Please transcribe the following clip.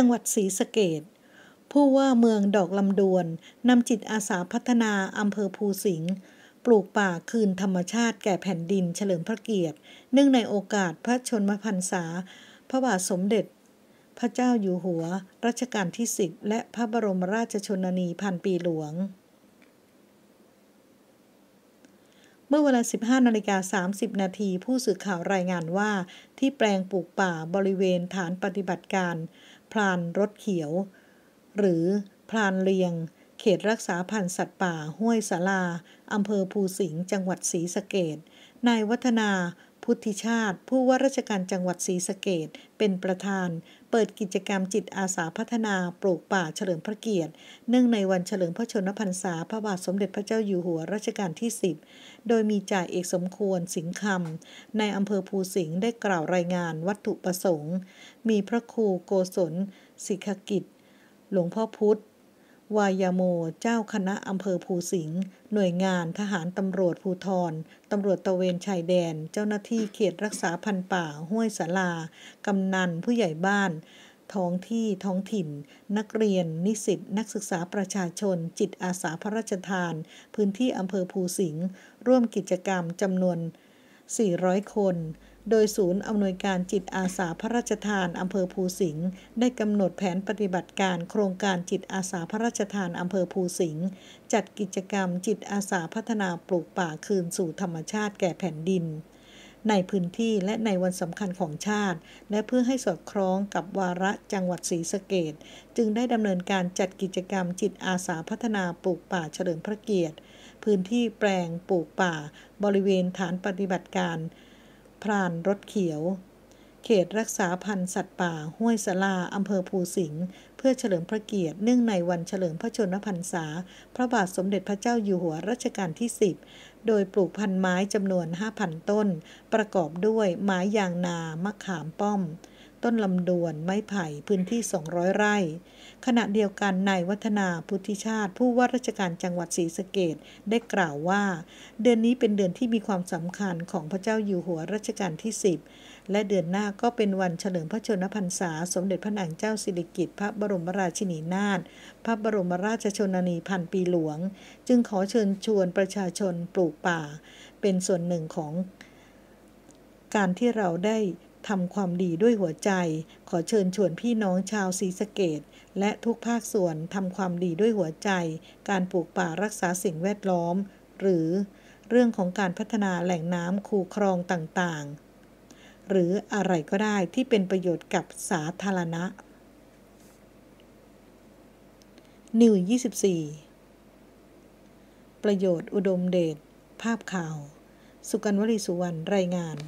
จังหวัดศรีสะเกดผู้ว่าเมืองดอกลำดวน นำจิตอาสาพัฒนาอำเภอภูสิงห์ ปลูกป่าคืนธรรมชาติแก่แผ่นดินเฉลิมพระเกียรติเนื่องในโอกาสพระชนมพรรษา พระบาทสมเด็จ พระเจ้าอยู่หัว รัชกาลที่สิบและพระบรมราชชนนีพันปีหลวงเมื่อเวลา 15นาฬิกา30นาทีผู้สื่อข่าวรายงานว่า ที่แปลงปลูกป่าบริเวณฐานปฏิบัติการ พลานรถเขียว หรือ พลานเลียง เขตรักษาพันธุ์สัตว์ป่า ห้วยสาลา อำเภอภูสิงห์จังหวัดศรีสะเกดนายวัฒนาพุทธิชาติผู้ว่าราชการจังหวัดศรีสะเกดเป็นประธาน เปิดกิจกรรมจิตอาสาพัฒนา ปลูกป่าเฉลิมพระเกียรติเนื่องในวันเฉลิมพระชนมพรรษาพระบาทสมเด็จพระเจ้าอยู่หัวรัชกาลที่ 10 โดยมีจ่าเอกสมควรสิงคำ ในอำเภอภูสิงห์ได้กล่าวรายงานวัตถุประสงค์ มีพระครูโกศลสิขกิจ หลวงพ่อพุธวายาโม เจ้าคณะอำเภอภูสิงห์หน่วยงานทหารตำรวจภูทรตำรวจตะเวนชายแดน เจ้าหน้าที่เขตรักษาพันธุ์ป่า ห้วยสาลา กำนันผู้ใหญ่บ้าน ท้องที่ท้องถิ่น นักเรียนนิสิตนักศึกษาประชาชน จิตอาสาพระราชทาน พื้นที่อำเภอภูสิงห์ร่วมกิจกรรมจำนวน400 คน โดยศูนย์อำนวยการจิตอาสาพระราชทาน อำเภอภูสิงห์ได้ กำหนดแผนปฏิบัติการโครงการจิตอาสาพระราชทาน อำเภอภูสิงห์จัดกิจกรรมจิตอาสาพัฒนาปลูกป่าคืนสู่ธรรมชาติแก่แผ่นดินในพื้นที่และในวันสำคัญของชาติ และเพื่อให้สอดคล้องกับวาระจังหวัดศรีสะเกดจึงได้ดำเนินการจัดกิจกรรมจิตอาสาพัฒนาปลูกป่าเฉลิมพระเกียรติ พื้นที่แปลงปลูกป่าบริเวณฐานปฏิบัติการ พรานรถเขียว เขตรักษาพันธุ์สัตว์ป่า ห้วยสลาอำเภอภูสิงห์เพื่อเฉลิมพระเกียรติเนื่องในวันเฉลิมพระชนมพรรษา พระบาทสมเด็จพระเจ้าอยู่หัวรัชกาลที่10โดยปลูกพันไม้จำนวน5,000ต้น ประกอบด้วยไม้ยางนา มะขามป้อมต้นลำดวนไม้ไผ่พื้นที่ 200 ไร่ ขณะเดียวกันนายวัฒนาพุทธิชาติ ผู้ว่าราชการจังหวัดศรีสะเกดได้กล่าวว่า เดือนนี้เป็นเดือนที่มีความสำคัญของพระเจ้าอยู่หัวรัชกาลที่ 10 และเดือนหน้าก็เป็นวันเฉลิมพระชนมพรรษา สมเด็จพระนางเจ้าสิริกิติ์พระบรมราชินีนาถพระบรมราชชนนีพันปีหลวง จึงขอเชิญชวนประชาชนปลูกป่า เป็นส่วนหนึ่งของ การที่เราได้ทำความดีด้วยหัวใจ ขอเชิญชวนพี่น้องชาวศรีสะเกดและทุกภาคส่วน ทำความดีด้วยหัวใจ การปลูกป่ารักษาสิ่งแวดล้อม หรือ เรื่องของการพัฒนาแหล่งน้ำคูคลองต่างๆ หรืออะไรก็ได้ที่เป็นประโยชน์กับสาธารณะนิว24 ประโยชน์อุดมเดช ภาพข่าว สุกันวลีสุวรรณ รายงาน